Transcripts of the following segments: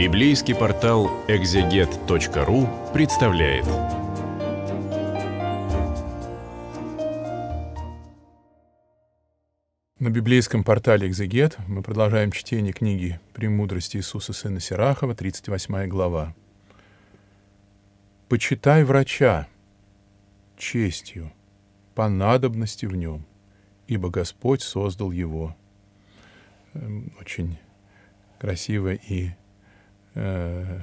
Библейский портал экзегет.ру представляет. На библейском портале «Экзегет» мы продолжаем чтение книги «Премудрости Иисуса Сына Сирахова», 38 глава. «Почитай врача честью, по надобности в нем, ибо Господь создал его». Эм, очень красиво и Э,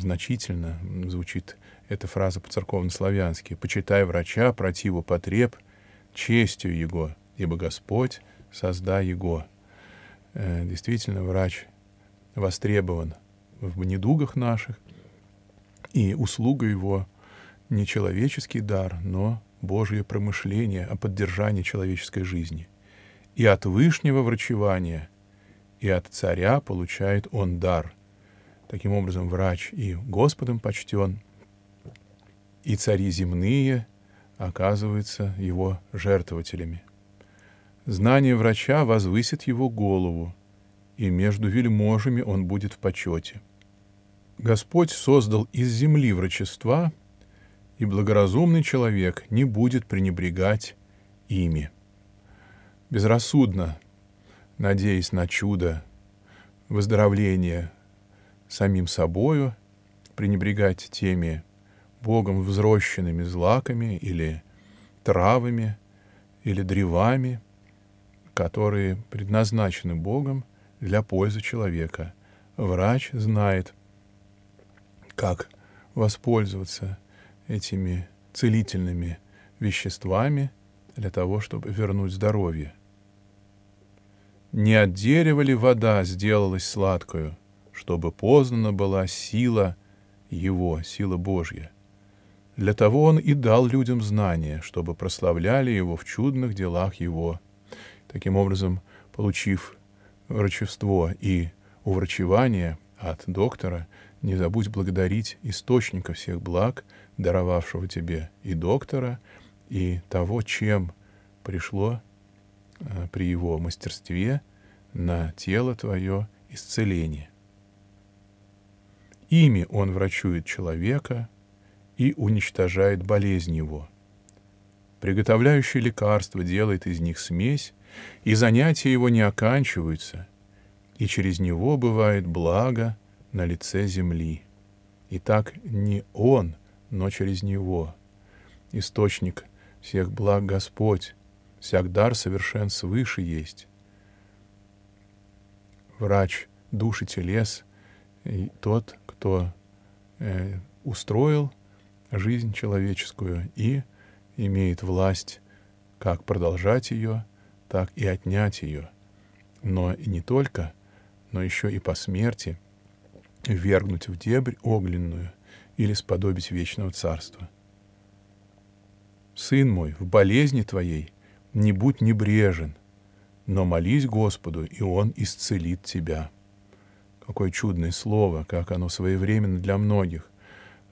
значительно звучит эта фраза по-церковно-славянски «почитай врача, противу потреб, честью его, ибо Господь созда его». Э, действительно, врач востребован в недугах наших, и услуга его не человеческий дар, но Божье промышление о поддержании человеческой жизни. И от вышнего врачевания, и от царя получает он дар — Таким образом, врач и Господом почтен, и цари земные оказываются его жертвователями. Знание врача возвысит его голову, и между вельможами он будет в почете. Господь создал из земли врачества, и благоразумный человек не будет пренебрегать ими. Безрассудно, надеясь на чудо, выздоровление самим собою, пренебрегать теми Богом взрощенными злаками или травами или древами, которые предназначены Богом для пользы человека. Врач знает, как воспользоваться этими целительными веществами для того, чтобы вернуть здоровье. Не от дерева ли вода сделалась сладкою — чтобы познана была сила Его, сила Божья. Для того Он и дал людям знания, чтобы прославляли Его в чудных делах Его. Таким образом, получив врачевство и уврачевание от доктора, не забудь благодарить источника всех благ, даровавшего тебе и доктора, и того, чем пришло э, при его мастерстве на тело твое исцеление. Ими он врачует человека и уничтожает болезнь его. Приготовляющий лекарство делает из них смесь, и занятия его не оканчиваются, и через него бывает благо на лице земли. И так не он, но через него. Источник всех благ Господь, всяк дар совершен свыше есть. Врач души телес, и тот кто э, устроил жизнь человеческую и имеет власть как продолжать ее, так и отнять ее. Но и не только, но еще и по смерти вергнуть в дебрь огненную или сподобить вечного царства. Сын мой, в болезни твоей не будь небрежен, но молись Господу, и Он исцелит тебя» какое чудное слово, как оно своевременно для многих,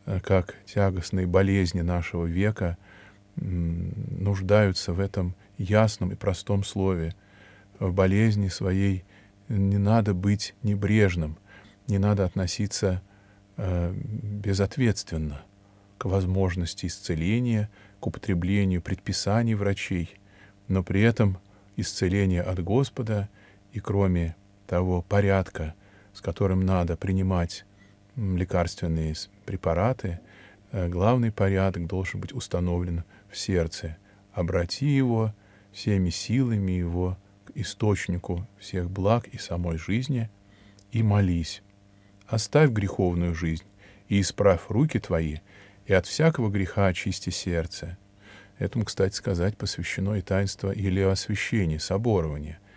э, как тягостные болезни нашего века нуждаются в этом ясном и простом слове. В болезни своей не надо быть небрежным, не надо относиться э, безответственно к возможности исцеления, к употреблению предписаний врачей, но при этом исцеление от Господа и кроме того порядка, с которым надо принимать лекарственные препараты, э, главный порядок должен быть установлен в сердце. Обрати его всеми силами его к источнику всех благ и самой жизни и молись. Оставь греховную жизнь и исправь руки твои, и от всякого греха очисти сердце. Этому, кстати сказать, посвящено и таинство или освящение, соборование —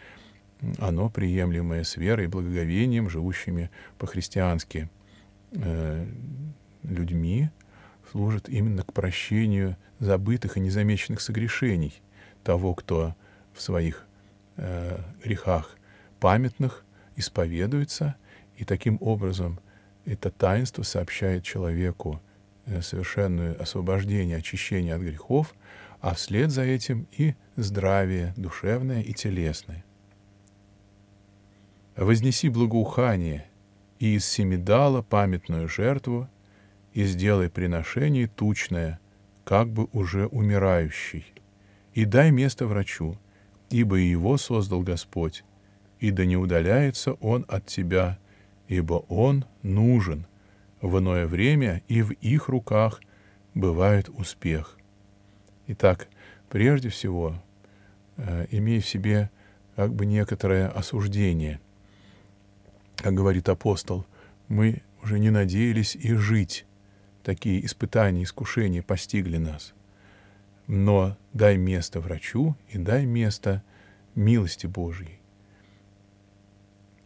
оно приемлемое с верой и благоговением, живущими по-христиански э, людьми, служит именно к прощению забытых и незамеченных согрешений того, кто в своих э, грехах памятных исповедуется, и таким образом это таинство сообщает человеку э, совершенное освобождение, очищение от грехов, а вслед за этим и здравие душевное и телесное вознеси благоухание и из семидала памятную жертву, и сделай приношение тучное, как бы уже умирающий, и дай место врачу, ибо его создал Господь, и да не удаляется он от тебя, ибо он нужен. В иное время и в их руках бывает успех. Итак, прежде всего, э, имей в себе как бы некоторое осуждение, как говорит апостол, мы уже не надеялись и жить. Такие испытания, искушения постигли нас. Но дай место врачу и дай место милости Божьей.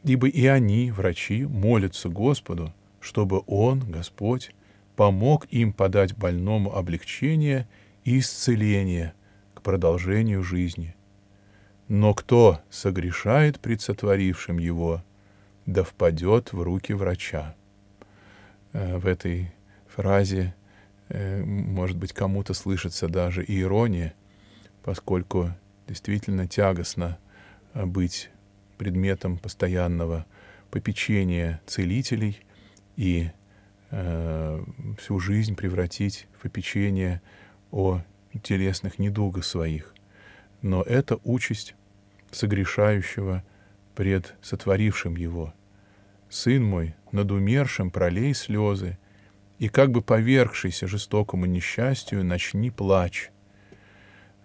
Ибо и они, врачи, молятся Господу, чтобы Он, Господь, помог им подать больному облегчение и исцеление к продолжению жизни. Но кто согрешает пред сотворившим его, да впадет в руки врача. Э, в этой фразе, э, может быть, кому-то слышится даже и ирония, поскольку действительно тягостно э, быть предметом постоянного попечения целителей и э, всю жизнь превратить в попечение о телесных недугах своих. Но это участь согрешающего – пред сотворившим его. Сын мой, над умершим пролей слезы, и как бы повергшийся жестокому несчастью, начни плач.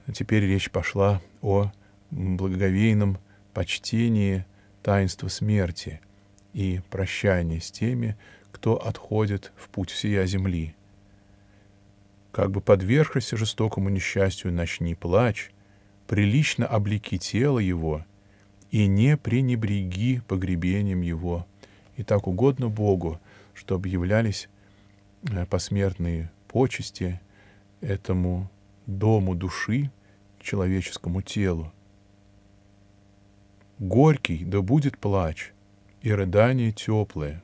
А теперь речь пошла о благоговейном почтении таинства смерти и прощании с теми, кто отходит в путь всея земли. Как бы подвергшийся жестокому несчастью, начни плач, прилично облики тело его — и не пренебреги погребением его. И так угодно Богу, чтобы являлись э, посмертные почести этому дому души, человеческому телу. Горький да будет плач, и рыдание теплое,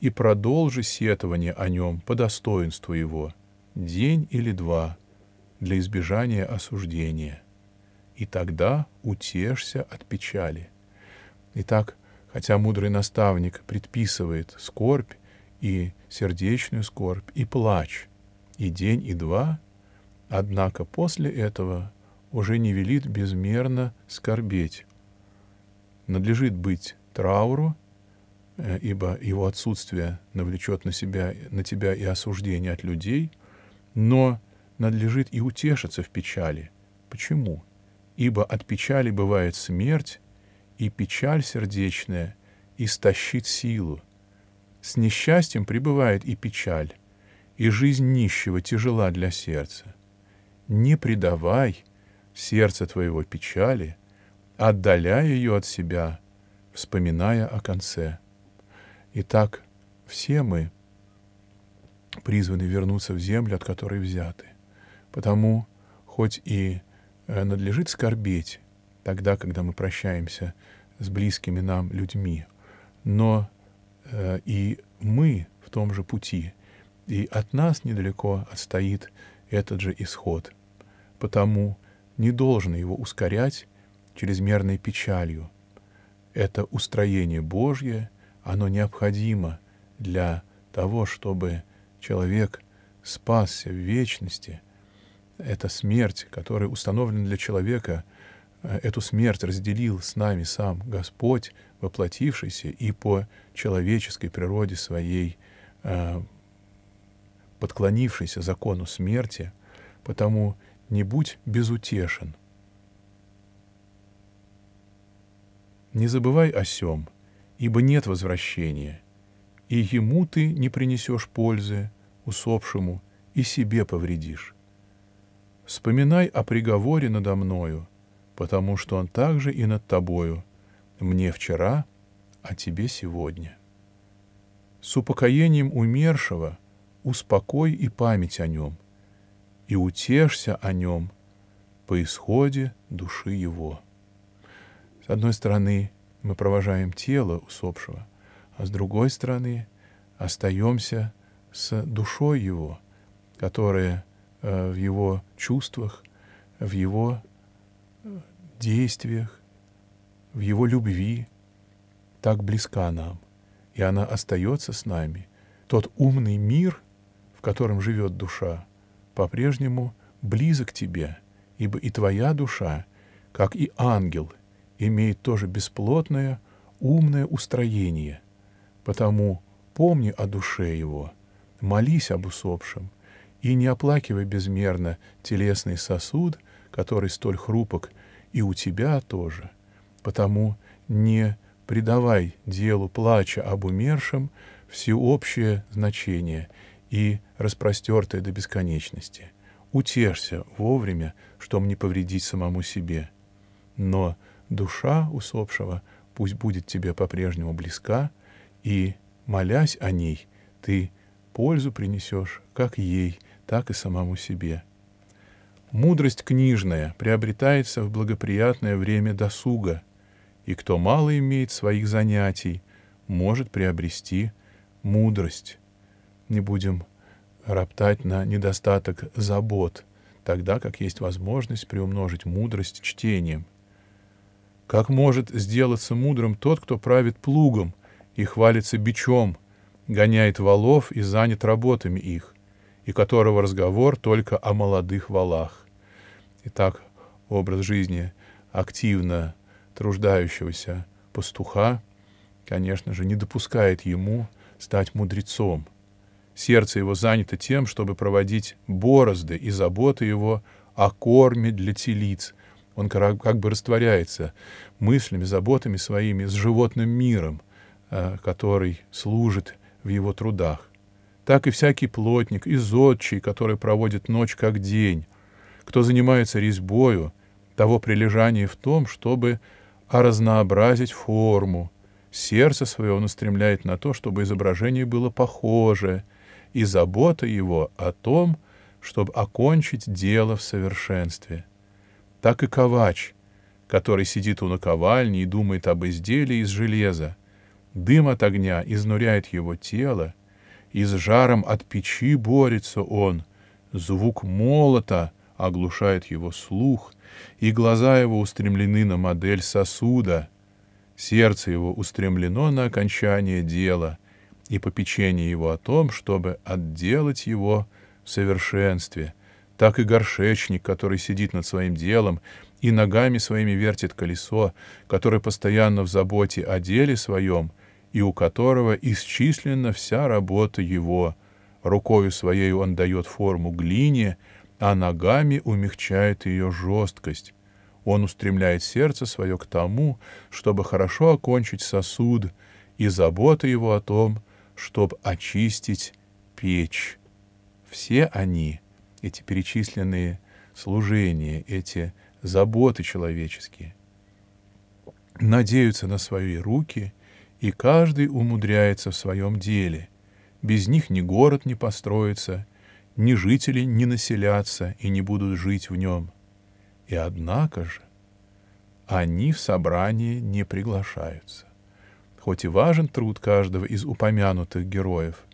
и продолжи сетование о нем по достоинству его, день или два, для избежания осуждения и тогда утешься от печали. Итак, хотя мудрый наставник предписывает скорбь и сердечную скорбь, и плач, и день, и два, однако после этого уже не велит безмерно скорбеть. Надлежит быть трауру, э, ибо его отсутствие навлечет на, себя, на тебя и осуждение от людей, но надлежит и утешиться в печали. Почему? — ибо от печали бывает смерть, и печаль сердечная истощит силу. С несчастьем пребывает и печаль, и жизнь нищего тяжела для сердца. Не предавай сердце твоего печали, отдаляя ее от себя, вспоминая о конце. Итак, все мы призваны вернуться в землю, от которой взяты. Потому, хоть и Э, надлежит скорбеть тогда, когда мы прощаемся с близкими нам людьми. Но э, и мы в том же пути, и от нас недалеко отстоит этот же исход. Потому не должно его ускорять чрезмерной печалью. Это устроение Божье, оно необходимо для того, чтобы человек спасся в вечности — это смерть, которая установлена для человека, э, эту смерть разделил с нами сам Господь, воплотившийся и по человеческой природе своей, э, подклонившийся закону смерти, потому не будь безутешен. Не забывай о сем, ибо нет возвращения, и ему ты не принесешь пользы, усопшему, и себе повредишь Вспоминай о приговоре надо мною, потому что он также и над тобою, мне вчера, а тебе сегодня. С упокоением умершего успокой и память о нем, и утешься о нем по исходе души его. С одной стороны, мы провожаем тело усопшего, а с другой стороны, остаемся с душой его, которая — Э, в его чувствах, в его э, действиях, в его любви, так близка нам, и она остается с нами. Тот умный мир, в котором живет душа, по-прежнему близок тебе, ибо и твоя душа, как и ангел, имеет тоже бесплотное, умное устроение. Потому помни о душе его, молись об усопшем, и не оплакивай безмерно телесный сосуд, который столь хрупок, и у тебя тоже. Потому не придавай делу плача об умершем всеобщее значение и распростертое до бесконечности. Утешься вовремя, чтобы не повредить самому себе. Но душа усопшего пусть будет тебе по-прежнему близка, и, молясь о ней, ты пользу принесешь как ей, так и самому себе. Мудрость книжная приобретается в благоприятное время досуга, и кто мало имеет своих занятий, может приобрести мудрость. Не будем роптать на недостаток забот, тогда как есть возможность приумножить мудрость чтением. Как может сделаться мудрым тот, кто правит плугом и хвалится бичом, гоняет валов и занят работами их? и которого разговор только о молодых валах. Итак, образ жизни активно труждающегося пастуха, конечно же, не допускает ему стать мудрецом. Сердце его занято тем, чтобы проводить борозды и заботы его о корме для телиц. Он как бы растворяется мыслями, заботами своими с животным миром, э, который служит в его трудах так и всякий плотник и зодчий, который проводит ночь как день. Кто занимается резьбою, того прилежание в том, чтобы разнообразить форму. Сердце свое он устремляет на то, чтобы изображение было похоже, и забота его о том, чтобы окончить дело в совершенстве. Так и ковач, который сидит у наковальни и думает об изделии из железа. Дым от огня изнуряет его тело, и с жаром от печи борется он. Звук молота оглушает его слух, и глаза его устремлены на модель сосуда. Сердце его устремлено на окончание дела и попечение его о том, чтобы отделать его в совершенстве. Так и горшечник, который сидит над своим делом и ногами своими вертит колесо, который постоянно в заботе о деле своем — и у которого исчислена вся работа его. Рукою своей он дает форму глине, а ногами умягчает ее жесткость. Он устремляет сердце свое к тому, чтобы хорошо окончить сосуд, и забота его о том, чтобы очистить печь. Все они, эти перечисленные служения, эти заботы человеческие, надеются на свои руки — и каждый умудряется в своем деле. Без них ни город не построится, ни жители не населятся и не будут жить в нем. И однако же они в собрание не приглашаются. Хоть и важен труд каждого из упомянутых героев,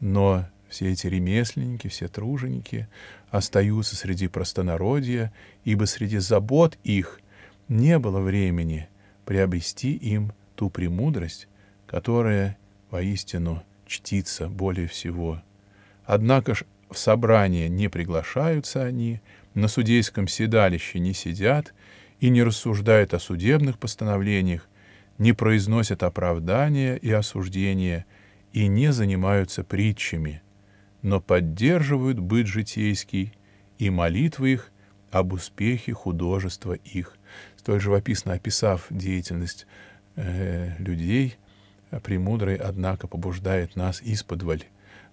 но все эти ремесленники, все труженики остаются среди простонародья, ибо среди забот их не было времени приобрести им ту премудрость, которая воистину чтится более всего. Однако ж в собрание не приглашаются они, на судейском седалище не сидят и не рассуждают о судебных постановлениях, не произносят оправдания и осуждения и не занимаются притчами, но поддерживают быт житейский и молитвы их об успехе художества их, столь живописно описав деятельность Э, людей, а премудрый, однако, побуждает нас исподволь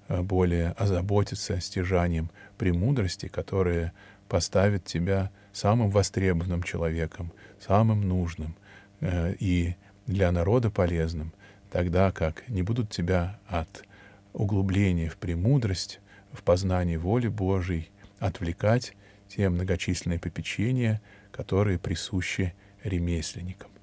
э, более озаботиться стяжанием премудрости, которая поставит тебя самым востребованным человеком, самым нужным э, и для народа полезным, тогда как не будут тебя от углубления в премудрость, в познании воли Божьей отвлекать те многочисленные попечения, которые присущи ремесленникам.